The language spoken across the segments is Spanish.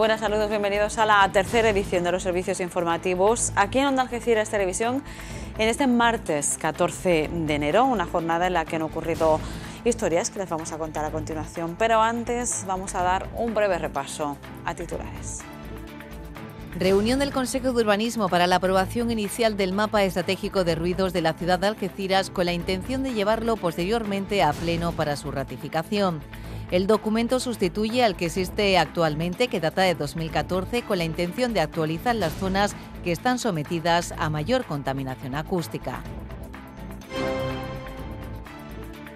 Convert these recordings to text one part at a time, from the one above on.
buenas, saludos, bienvenidos a la tercera edición de los servicios informativos aquí en Onda Algeciras Televisión en este martes 14 de enero, una jornada en la que han ocurrido historias que les vamos a contar a continuación, pero antes vamos a dar un breve repaso a titulares. Reunión del Consejo de Urbanismo para la aprobación inicial del mapa estratégico de ruidos de la ciudad de Algeciras con la intención de llevarlo posteriormente a pleno para su ratificación. El documento sustituye al que existe actualmente, que data de 2014, con la intención de actualizar las zonas que están sometidas a mayor contaminación acústica.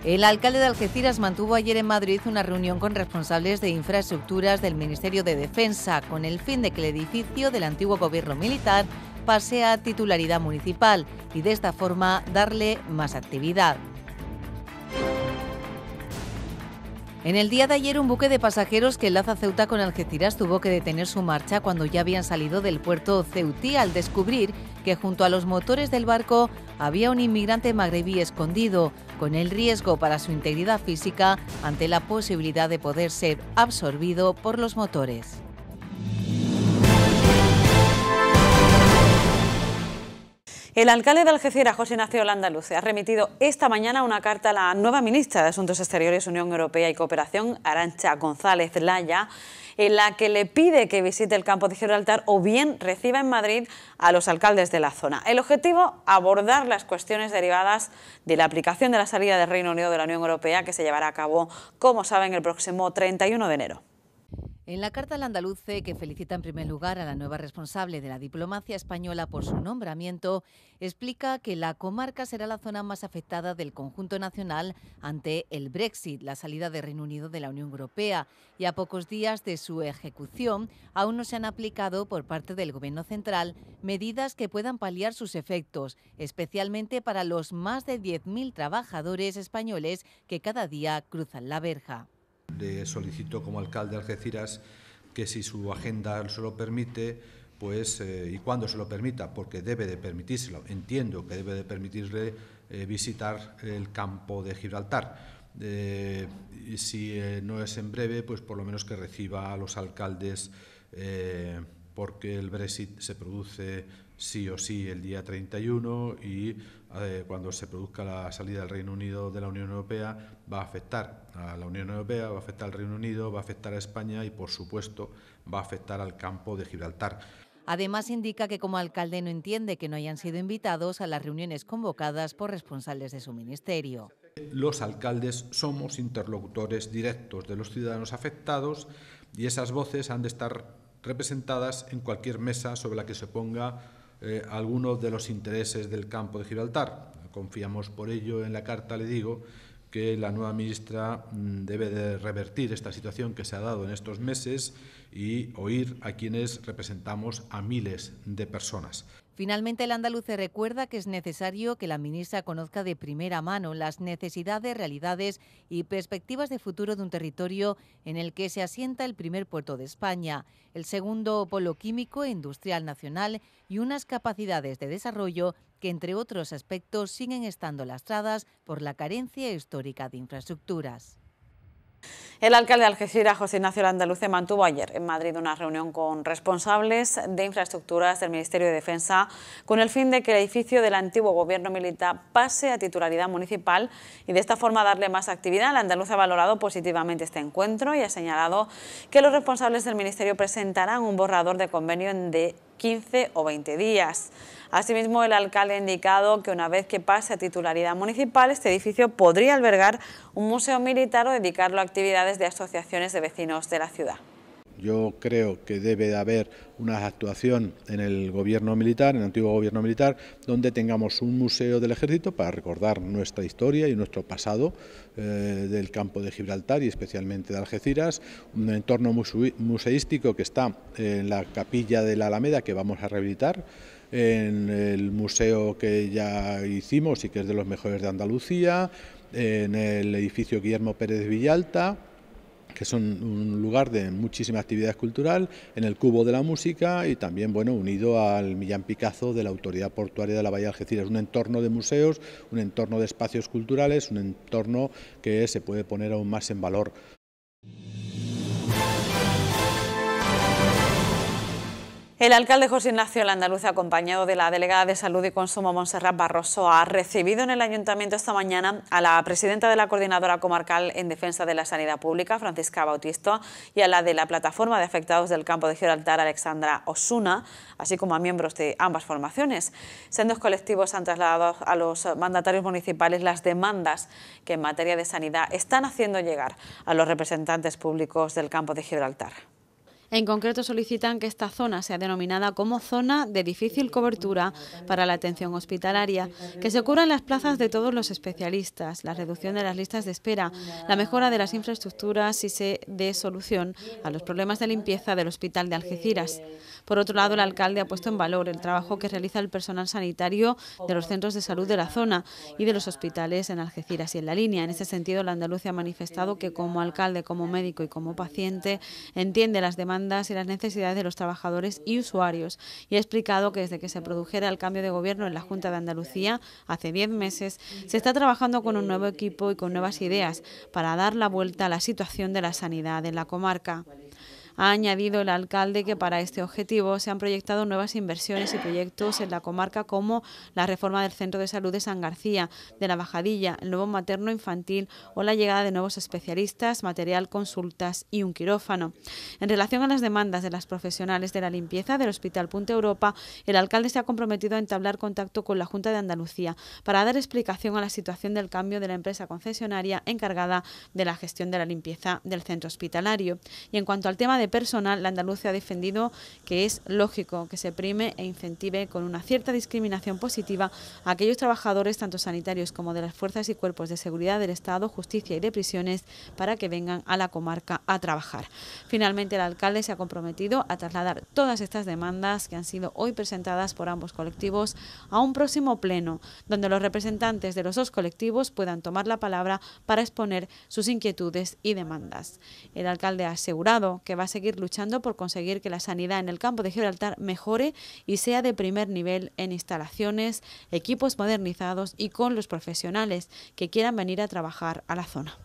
El alcalde de Algeciras mantuvo ayer en Madrid una reunión con responsables de infraestructuras del Ministerio de Defensa con el fin de que el edificio del antiguo gobierno militar pase a titularidad municipal y de esta forma darle más actividad. En el día de ayer, un buque de pasajeros que enlaza Ceuta con Algeciras tuvo que detener su marcha cuando ya habían salido del puerto ceutí al descubrir que junto a los motores del barco había un inmigrante magrebí escondido, con el riesgo para su integridad física ante la posibilidad de poder ser absorbido por los motores. El alcalde de Algeciras, José Ignacio Holanda ha remitido esta mañana una carta a la nueva ministra de Asuntos Exteriores, Unión Europea y Cooperación, Arancha González Laya, en la que le pide que visite el campo de Gibraltar o bien reciba en Madrid a los alcaldes de la zona. El objetivo, abordar las cuestiones derivadas de la aplicación de la salida del Reino Unido de la Unión Europea que se llevará a cabo, como saben, el próximo 31 de enero. En la carta al andaluce, que felicita en primer lugar a la nueva responsable de la diplomacia española por su nombramiento, explica que la comarca será la zona más afectada del conjunto nacional ante el Brexit, la salida del Reino Unido de la Unión Europea, y a pocos días de su ejecución aún no se han aplicado por parte del Gobierno central medidas que puedan paliar sus efectos, especialmente para los más de 10.000 trabajadores españoles que cada día cruzan la verja. Le solicito como alcalde de Algeciras que si su agenda se lo permite, pues, eh, y cuando se lo permita, porque debe de permitírselo, entiendo que debe de permitirle eh, visitar el campo de Gibraltar. Eh, y si no es en breve, pues por lo menos que reciba a los alcaldes porque el Brexit se produce sí o sí el día 31 y eh, cuando se produzca la salida del Reino Unido de la Unión Europea va a afectar a la Unión Europea, va a afectar al Reino Unido, va a afectar a España y, por supuesto, va a afectar al campo de Gibraltar. Además, indica que como alcalde no entiende que no hayan sido invitados a las reuniones convocadas por responsables de su ministerio. Los alcaldes somos interlocutores directos de los ciudadanos afectados y esas voces han de estar representadas en cualquier mesa sobre la que se ponga algunos eh, alguno de los intereses del campo de Gibraltar. Confiamos por ello en la carta, le digo, que la nueva ministra mm, debe revertir esta situación que se ha dado en estos meses y oír a quienes representamos a miles de personas. Finalmente, el andaluz recuerda que es necesario que la ministra conozca de primera mano las necesidades, realidades y perspectivas de futuro de un territorio en el que se asienta el primer puerto de España, el segundo polo químico e industrial nacional y unas capacidades de desarrollo que, entre otros aspectos, siguen estando lastradas por la carencia histórica de infraestructuras. El alcalde de Algeciras, José Ignacio Landaluce, mantuvo ayer en Madrid una reunión con responsables de infraestructuras del Ministerio de Defensa con el fin de que el edificio del antiguo gobierno militar pase a titularidad municipal y de esta forma darle más actividad. El andaluz ha valorado positivamente este encuentro y ha señalado que los responsables del Ministerio presentarán un borrador de convenio de 15 o 20 días. Asimismo, el alcalde ha indicado que una vez que pase a titularidad municipal, este edificio podría albergar un museo militar o dedicarlo a actividades de asociaciones de vecinos de la ciudad. Yo creo que debe de haber una actuación en el gobierno militar, en el antiguo gobierno militar, donde tengamos un museo del ejército para recordar nuestra historia y nuestro pasado eh, del campo de Gibraltar y especialmente de Algeciras, un entorno museístico que está en la capilla de la Alameda que vamos a rehabilitar en el museo que ya hicimos y que es de los mejores de Andalucía, en el edificio Guillermo Pérez Villalta, que son un lugar de muchísima actividad cultural, en el cubo de la música y también, bueno, unido al Millán Picazo de la Autoridad Portuaria de la Bahía de Algeciras, un entorno de museos, un entorno de espacios culturales, un entorno que se puede poner aún más en valor. El alcalde José Ignacio Landaluz, acompañado de la delegada de Salud y Consumo Montserrat Barroso, ha recibido en el Ayuntamiento esta mañana a la presidenta de la Coordinadora Comarcal en Defensa de la Sanidad Pública, Francisca Bautista, y a la de la Plataforma de Afectados del Campo de Gibraltar, Alexandra Osuna, así como a miembros de ambas formaciones. Sendos colectivos han trasladado a los mandatarios municipales las demandas que en materia de sanidad están haciendo llegar a los representantes públicos del Campo de Gibraltar. En concreto solicitan que esta zona sea denominada como zona de difícil cobertura para la atención hospitalaria, que se cubran las plazas de todos los especialistas, la reducción de las listas de espera, la mejora de las infraestructuras y se dé solución a los problemas de limpieza del hospital de Algeciras. Por otro lado, el alcalde ha puesto en valor el trabajo que realiza el personal sanitario de los centros de salud de la zona y de los hospitales en Algeciras y en la línea. En ese sentido, la Andalucía ha manifestado que como alcalde, como médico y como paciente entiende las demandas y las necesidades de los trabajadores y usuarios y ha explicado que desde que se produjera el cambio de gobierno en la Junta de Andalucía hace 10 meses, se está trabajando con un nuevo equipo y con nuevas ideas para dar la vuelta a la situación de la sanidad en la comarca. Ha añadido el alcalde que para este objetivo se han proyectado nuevas inversiones y proyectos en la comarca como la reforma del Centro de Salud de San García, de la Bajadilla, el nuevo materno infantil o la llegada de nuevos especialistas, material, consultas y un quirófano. En relación a las demandas de las profesionales de la limpieza del Hospital Punta Europa, el alcalde se ha comprometido a entablar contacto con la Junta de Andalucía para dar explicación a la situación del cambio de la empresa concesionaria encargada de la gestión de la limpieza del centro hospitalario. Y en cuanto al tema de personal, la Andalucía ha defendido que es lógico que se prime e incentive con una cierta discriminación positiva a aquellos trabajadores, tanto sanitarios como de las fuerzas y cuerpos de seguridad del Estado, justicia y de prisiones, para que vengan a la comarca a trabajar. Finalmente, el alcalde se ha comprometido a trasladar todas estas demandas que han sido hoy presentadas por ambos colectivos a un próximo pleno, donde los representantes de los dos colectivos puedan tomar la palabra para exponer sus inquietudes y demandas. El alcalde ha asegurado que va a ser seguir luchando por conseguir que la sanidad en el campo de Gibraltar mejore y sea de primer nivel en instalaciones, equipos modernizados y con los profesionales que quieran venir a trabajar a la zona.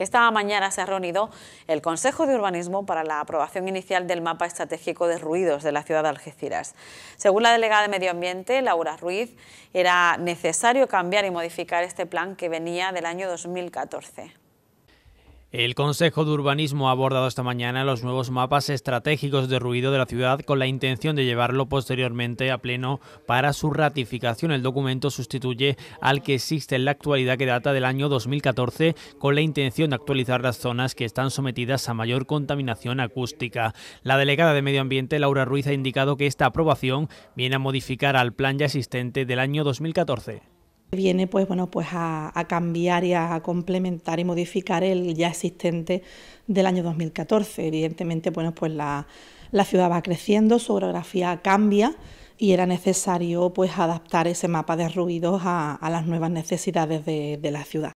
Esta mañana se ha reunido el Consejo de Urbanismo para la aprobación inicial del mapa estratégico de ruidos de la ciudad de Algeciras. Según la delegada de Medio Ambiente, Laura Ruiz, era necesario cambiar y modificar este plan que venía del año 2014. El Consejo de Urbanismo ha abordado esta mañana los nuevos mapas estratégicos de ruido de la ciudad con la intención de llevarlo posteriormente a pleno para su ratificación. El documento sustituye al que existe en la actualidad que data del año 2014 con la intención de actualizar las zonas que están sometidas a mayor contaminación acústica. La delegada de Medio Ambiente, Laura Ruiz, ha indicado que esta aprobación viene a modificar al plan ya existente del año 2014 viene pues bueno pues a, cambiar y a complementar y modificar el ya existente del año 2014 evidentemente pues la, ciudad va creciendo su orografía cambia y era necesario pues adaptar ese mapa de ruidos a, las nuevas necesidades de la ciudad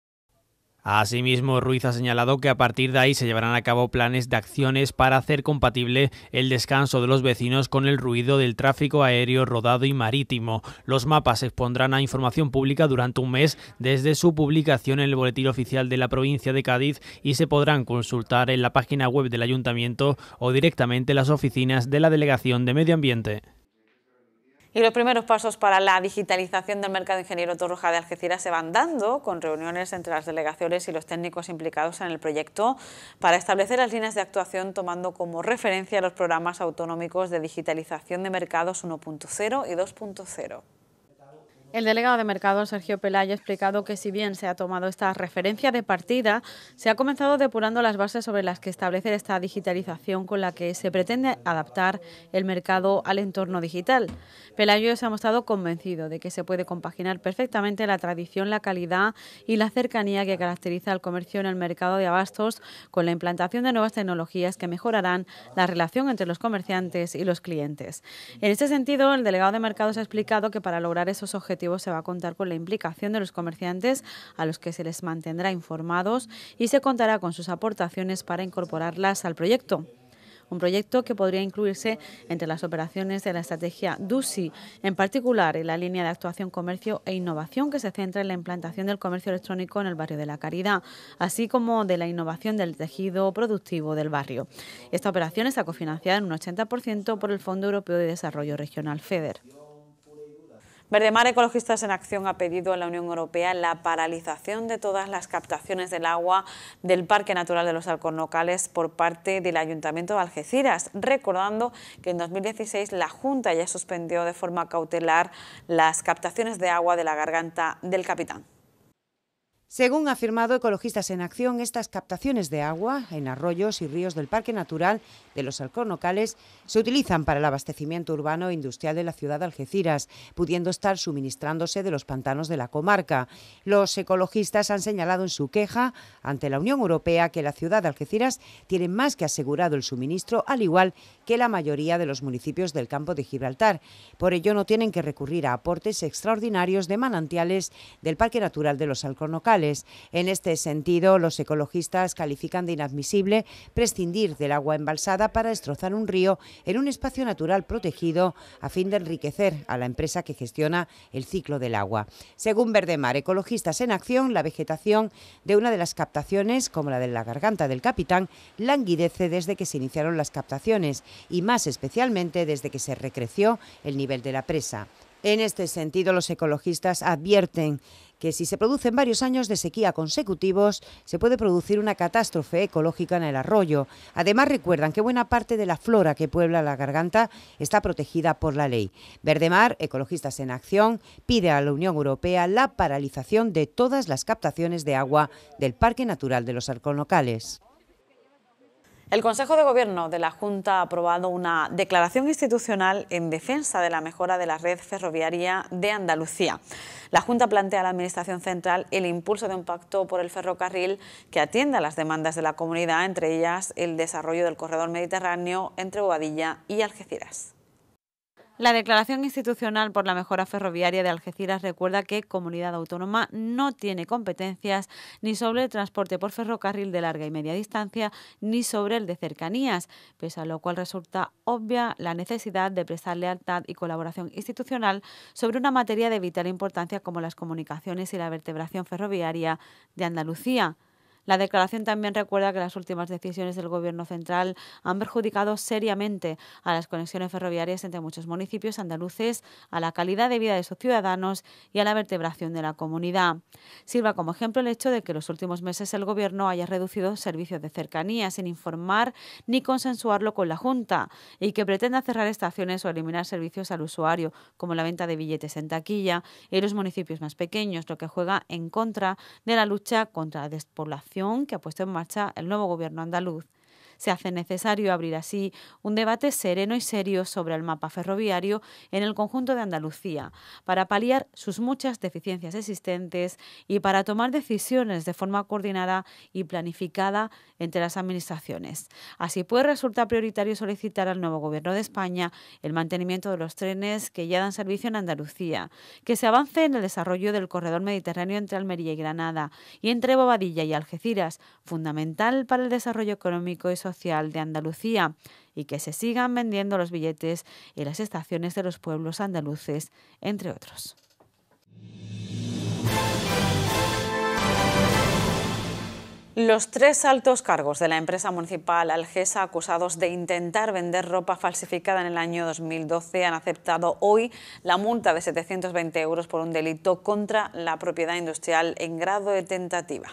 Asimismo, Ruiz ha señalado que a partir de ahí se llevarán a cabo planes de acciones para hacer compatible el descanso de los vecinos con el ruido del tráfico aéreo, rodado y marítimo. Los mapas se expondrán a información pública durante un mes desde su publicación en el Boletín Oficial de la Provincia de Cádiz y se podrán consultar en la página web del Ayuntamiento o directamente en las oficinas de la Delegación de Medio Ambiente. Y los primeros pasos para la digitalización del mercado ingeniero Torroja de Algeciras se van dando con reuniones entre las delegaciones y los técnicos implicados en el proyecto para establecer las líneas de actuación tomando como referencia los programas autonómicos de digitalización de mercados 1.0 y 2.0. El delegado de Mercado, Sergio Pelayo, ha explicado que si bien se ha tomado esta referencia de partida, se ha comenzado depurando las bases sobre las que establecer esta digitalización con la que se pretende adaptar el mercado al entorno digital. Pelayo se ha mostrado convencido de que se puede compaginar perfectamente la tradición, la calidad y la cercanía que caracteriza al comercio en el mercado de abastos con la implantación de nuevas tecnologías que mejorarán la relación entre los comerciantes y los clientes. En este sentido, el delegado de Mercados ha explicado que para lograr esos objetivos se va a contar con la implicación de los comerciantes a los que se les mantendrá informados y se contará con sus aportaciones para incorporarlas al proyecto un proyecto que podría incluirse entre las operaciones de la estrategia DUSI, en particular en la línea de actuación comercio e innovación que se centra en la implantación del comercio electrónico en el barrio de la Caridad, así como de la innovación del tejido productivo del barrio. Esta operación está cofinanciada en un 80% por el Fondo Europeo de Desarrollo Regional FEDER. Mar Ecologistas en Acción ha pedido a la Unión Europea la paralización de todas las captaciones del agua del Parque Natural de los Alcornocales por parte del Ayuntamiento de Algeciras, recordando que en 2016 la Junta ya suspendió de forma cautelar las captaciones de agua de la garganta del capitán. Según ha afirmado Ecologistas en Acción, estas captaciones de agua en arroyos y ríos del Parque Natural de los Alcornocales se utilizan para el abastecimiento urbano e industrial de la ciudad de Algeciras, pudiendo estar suministrándose de los pantanos de la comarca. Los ecologistas han señalado en su queja ante la Unión Europea que la ciudad de Algeciras tiene más que asegurado el suministro, al igual que la mayoría de los municipios del campo de Gibraltar. Por ello, no tienen que recurrir a aportes extraordinarios de manantiales del Parque Natural de los Alcornocales en este sentido, los ecologistas califican de inadmisible prescindir del agua embalsada para destrozar un río en un espacio natural protegido a fin de enriquecer a la empresa que gestiona el ciclo del agua. Según Verdemar, ecologistas en acción, la vegetación de una de las captaciones, como la de la garganta del capitán, languidece desde que se iniciaron las captaciones y más especialmente desde que se recreció el nivel de la presa. En este sentido, los ecologistas advierten que si se producen varios años de sequía consecutivos, se puede producir una catástrofe ecológica en el arroyo. Además, recuerdan que buena parte de la flora que puebla la garganta está protegida por la ley. Verdemar, Ecologistas en Acción, pide a la Unión Europea la paralización de todas las captaciones de agua del Parque Natural de los Arconocales. El Consejo de Gobierno de la Junta ha aprobado una declaración institucional en defensa de la mejora de la red ferroviaria de Andalucía. La Junta plantea a la Administración Central el impulso de un pacto por el ferrocarril que atienda las demandas de la comunidad, entre ellas el desarrollo del corredor mediterráneo entre Bobadilla y Algeciras. La declaración institucional por la mejora ferroviaria de Algeciras recuerda que Comunidad Autónoma no tiene competencias ni sobre el transporte por ferrocarril de larga y media distancia ni sobre el de cercanías, pese a lo cual resulta obvia la necesidad de prestar lealtad y colaboración institucional sobre una materia de vital importancia como las comunicaciones y la vertebración ferroviaria de Andalucía. La declaración también recuerda que las últimas decisiones del Gobierno central han perjudicado seriamente a las conexiones ferroviarias entre muchos municipios andaluces, a la calidad de vida de sus ciudadanos y a la vertebración de la comunidad. Sirva como ejemplo el hecho de que en los últimos meses el Gobierno haya reducido servicios de cercanía sin informar ni consensuarlo con la Junta y que pretenda cerrar estaciones o eliminar servicios al usuario, como la venta de billetes en taquilla y los municipios más pequeños, lo que juega en contra de la lucha contra la despoblación que ha puesto en marcha el nuevo gobierno andaluz se hace necesario abrir así un debate sereno y serio sobre el mapa ferroviario en el conjunto de Andalucía, para paliar sus muchas deficiencias existentes y para tomar decisiones de forma coordinada y planificada entre las administraciones. Así pues, resulta prioritario solicitar al nuevo Gobierno de España el mantenimiento de los trenes que ya dan servicio en Andalucía, que se avance en el desarrollo del corredor mediterráneo entre Almería y Granada y entre Bobadilla y Algeciras, fundamental para el desarrollo económico y social Social de Andalucía y que se sigan vendiendo los billetes en las estaciones de los pueblos andaluces, entre otros. Los tres altos cargos de la empresa municipal Algesa acusados de intentar vender ropa falsificada en el año 2012 han aceptado hoy la multa de 720 euros por un delito contra la propiedad industrial en grado de tentativa.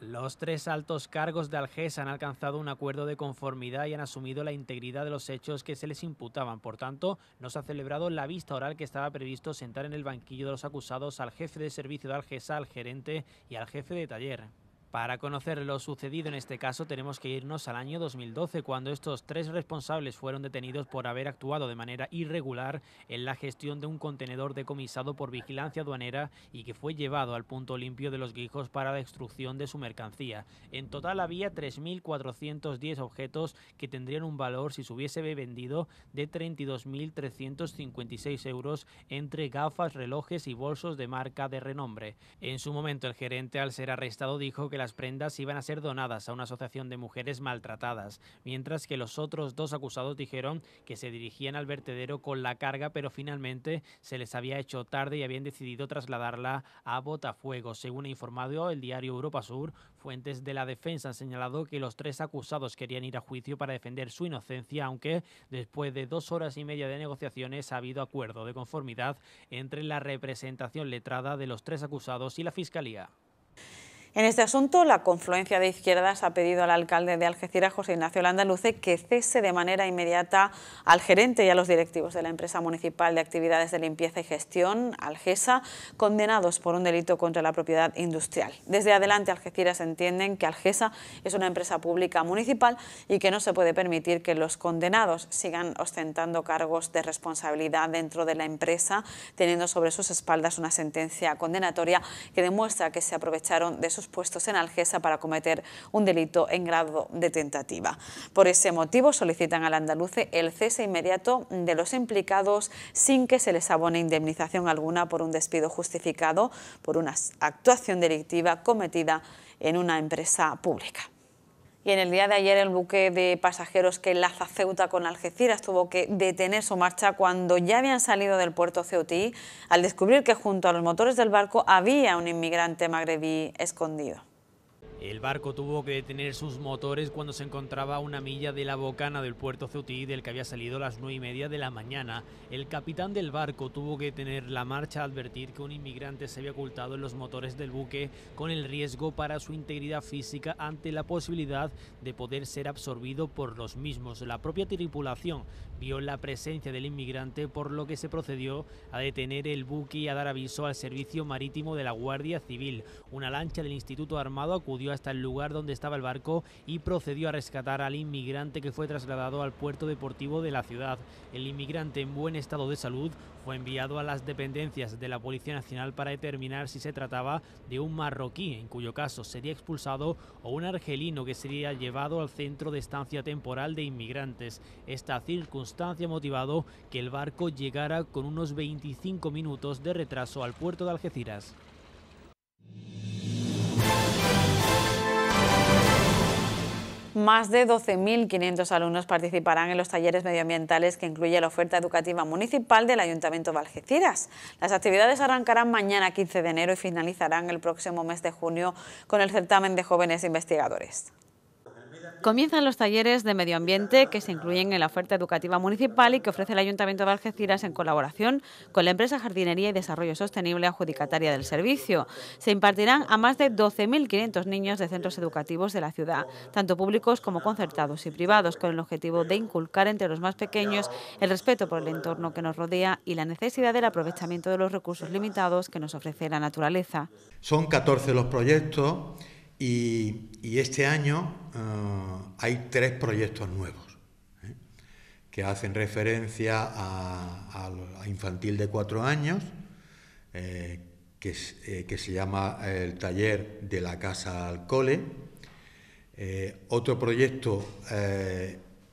Los tres altos cargos de Algeza han alcanzado un acuerdo de conformidad y han asumido la integridad de los hechos que se les imputaban. Por tanto, no se ha celebrado la vista oral que estaba previsto sentar en el banquillo de los acusados al jefe de servicio de Algesa, al gerente y al jefe de taller. Para conocer lo sucedido en este caso tenemos que irnos al año 2012, cuando estos tres responsables fueron detenidos por haber actuado de manera irregular en la gestión de un contenedor decomisado por vigilancia aduanera y que fue llevado al punto limpio de los Guijos para la destrucción de su mercancía. En total había 3.410 objetos que tendrían un valor, si se hubiese vendido, de 32.356 euros entre gafas, relojes y bolsos de marca de renombre. En su momento el gerente al ser arrestado dijo que las prendas iban a ser donadas a una asociación de mujeres maltratadas, mientras que los otros dos acusados dijeron que se dirigían al vertedero con la carga, pero finalmente se les había hecho tarde y habían decidido trasladarla a Botafuego. Según ha informado el diario Europa Sur, fuentes de la defensa han señalado que los tres acusados querían ir a juicio para defender su inocencia, aunque después de dos horas y media de negociaciones ha habido acuerdo de conformidad entre la representación letrada de los tres acusados y la Fiscalía. En este asunto, la confluencia de izquierdas ha pedido al alcalde de Algeciras, José Ignacio Landaluce, que cese de manera inmediata al gerente y a los directivos de la empresa municipal de actividades de limpieza y gestión, Algesa, condenados por un delito contra la propiedad industrial. Desde adelante, Algeciras entienden que Algesa es una empresa pública municipal y que no se puede permitir que los condenados sigan ostentando cargos de responsabilidad dentro de la empresa, teniendo sobre sus espaldas una sentencia condenatoria que demuestra que se aprovecharon de sus puestos en Algesa para cometer un delito en grado de tentativa. Por ese motivo solicitan al andaluce el cese inmediato de los implicados sin que se les abone indemnización alguna por un despido justificado por una actuación delictiva cometida en una empresa pública y en el día de ayer el buque de pasajeros que enlaza Ceuta con Algeciras tuvo que detener su marcha cuando ya habían salido del puerto ceutí al descubrir que junto a los motores del barco había un inmigrante magrebí escondido. El barco tuvo que detener sus motores cuando se encontraba a una milla de la bocana del puerto Ceutí del que había salido a las nueve y media de la mañana. El capitán del barco tuvo que tener la marcha a advertir que un inmigrante se había ocultado en los motores del buque con el riesgo para su integridad física ante la posibilidad de poder ser absorbido por los mismos. La propia tripulación vio la presencia del inmigrante por lo que se procedió a detener el buque y a dar aviso al servicio marítimo de la Guardia Civil. Una lancha del Instituto Armado acudió hasta el lugar donde estaba el barco y procedió a rescatar al inmigrante que fue trasladado al puerto deportivo de la ciudad. El inmigrante en buen estado de salud fue enviado a las dependencias de la Policía Nacional para determinar si se trataba de un marroquí, en cuyo caso sería expulsado, o un argelino que sería llevado al centro de estancia temporal de inmigrantes. Esta circunstancia motivado que el barco llegara con unos 25 minutos de retraso al puerto de Algeciras. Más de 12.500 alumnos participarán en los talleres medioambientales que incluye la oferta educativa municipal del Ayuntamiento de Algeciras. Las actividades arrancarán mañana 15 de enero y finalizarán el próximo mes de junio con el certamen de jóvenes investigadores. Comienzan los talleres de medio ambiente que se incluyen en la oferta educativa municipal y que ofrece el Ayuntamiento de Algeciras en colaboración con la empresa Jardinería y Desarrollo Sostenible adjudicataria del servicio. Se impartirán a más de 12.500 niños de centros educativos de la ciudad, tanto públicos como concertados y privados, con el objetivo de inculcar entre los más pequeños el respeto por el entorno que nos rodea y la necesidad del aprovechamiento de los recursos limitados que nos ofrece la naturaleza. Son 14 los proyectos y, este año ah, hay tres proyectos nuevos ¿eh? que hacen referencia a, infantil de cuatro años, eh, eh, que, se llama el taller de la casa al cole. otro proyecto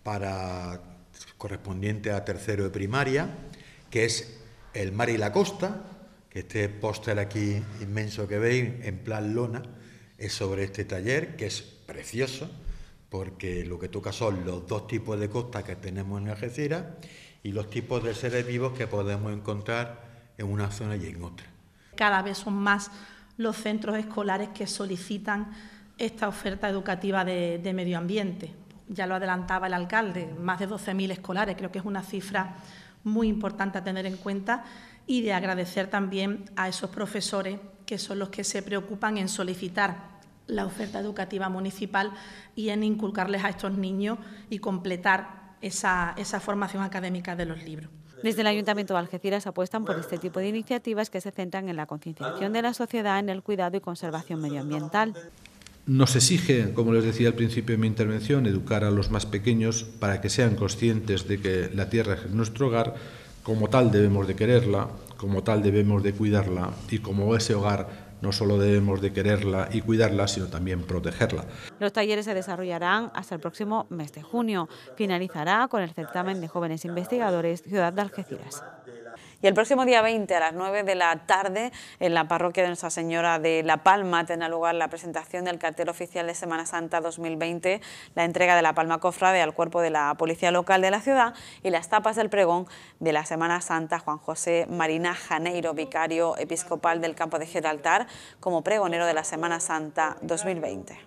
para correspondiente a tercero de primaria, que es El mar y la costa, que este póster aquí inmenso que veis en plan lona, es sobre este taller, que es precioso, porque lo que toca son los dos tipos de costas que tenemos en Algeciras y los tipos de seres vivos que podemos encontrar en una zona y en otra. Cada vez son más los centros escolares que solicitan esta oferta educativa de, de medio ambiente. Ya lo adelantaba el alcalde, más de 12.000 escolares, creo que es una cifra muy importante a tener en cuenta y de agradecer también a esos profesores que son los que se preocupan en solicitar la oferta educativa municipal y en inculcarles a estos niños y completar esa, formación académica de los libros. Desde el Ayuntamiento de Algeciras apuestan por este tipo de iniciativas que se centran en la concienciación de la sociedad en el cuidado y conservación medioambiental. Nos exige, como les decía al principio de mi intervención, educar a los más pequeños para que sean conscientes de que la tierra es nuestro hogar, como tal debemos de quererla, como tal debemos de cuidarla y como ese hogar no solo debemos de quererla y cuidarla, sino también protegerla. Los talleres se desarrollarán hasta el próximo mes de junio. Finalizará con el certamen de jóvenes investigadores Ciudad de Algeciras. Y el próximo día 20 a las 9 de la tarde en la parroquia de Nuestra Señora de La Palma tendrá lugar la presentación del cartel oficial de Semana Santa 2020, la entrega de la Palma Cofrade al cuerpo de la policía local de la ciudad y las tapas del pregón de la Semana Santa Juan José Marina Janeiro, vicario episcopal del campo de Gibraltar, como pregonero de la Semana Santa 2020.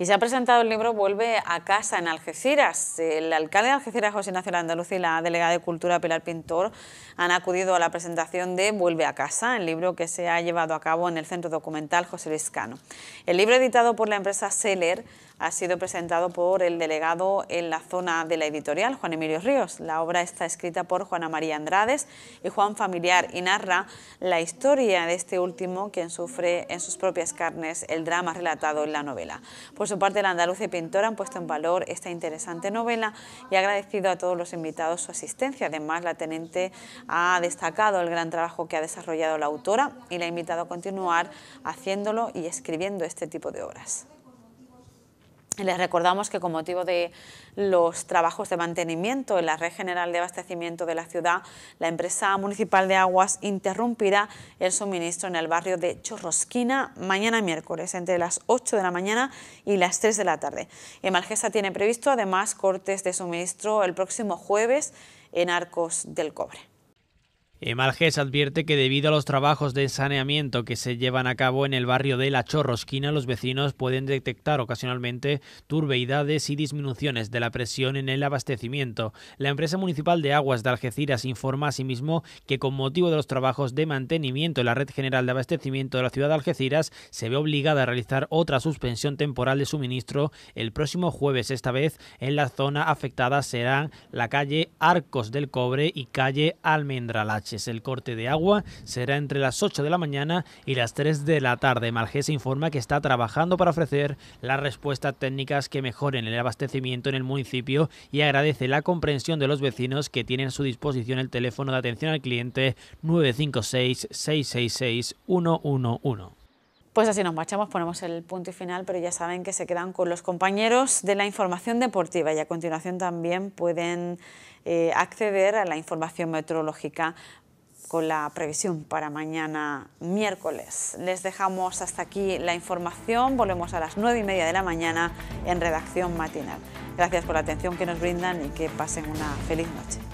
Y se ha presentado el libro Vuelve a casa en Algeciras. El alcalde de Algeciras, José Ignacio Andaluz, y la delegada de Cultura, Pilar Pintor, han acudido a la presentación de Vuelve a casa, el libro que se ha llevado a cabo en el Centro Documental José Liscano. El libro editado por la empresa Seller ha sido presentado por el delegado en la zona de la editorial, Juan Emilio Ríos. La obra está escrita por Juana María Andrades y Juan Familiar y narra la historia de este último quien sufre en sus propias carnes el drama relatado en la novela. Por su parte, la andaluza y pintora han puesto en valor esta interesante novela y ha agradecido a todos los invitados su asistencia. Además, la tenente ha destacado el gran trabajo que ha desarrollado la autora y la ha invitado a continuar haciéndolo y escribiendo este tipo de obras. Les recordamos que con motivo de los trabajos de mantenimiento en la Red General de Abastecimiento de la ciudad, la empresa municipal de aguas interrumpirá el suministro en el barrio de Chorrosquina mañana miércoles, entre las 8 de la mañana y las 3 de la tarde. Malgesa tiene previsto además cortes de suministro el próximo jueves en Arcos del Cobre. Emalges advierte que debido a los trabajos de saneamiento que se llevan a cabo en el barrio de La Chorrosquina, los vecinos pueden detectar ocasionalmente turbeidades y disminuciones de la presión en el abastecimiento. La empresa municipal de aguas de Algeciras informa asimismo que con motivo de los trabajos de mantenimiento en la red general de abastecimiento de la ciudad de Algeciras se ve obligada a realizar otra suspensión temporal de suministro el próximo jueves. Esta vez en la zona afectada serán la calle Arcos del Cobre y calle Almendralach es El corte de agua será entre las 8 de la mañana y las 3 de la tarde. Malgés informa que está trabajando para ofrecer las respuestas técnicas que mejoren el abastecimiento en el municipio y agradece la comprensión de los vecinos que tienen a su disposición el teléfono de atención al cliente 956 666 111. Pues así nos marchamos, ponemos el punto y final, pero ya saben que se quedan con los compañeros de la información deportiva y a continuación también pueden eh, acceder a la información meteorológica con la previsión para mañana miércoles. Les dejamos hasta aquí la información, volvemos a las nueve y media de la mañana en redacción matinal. Gracias por la atención que nos brindan y que pasen una feliz noche.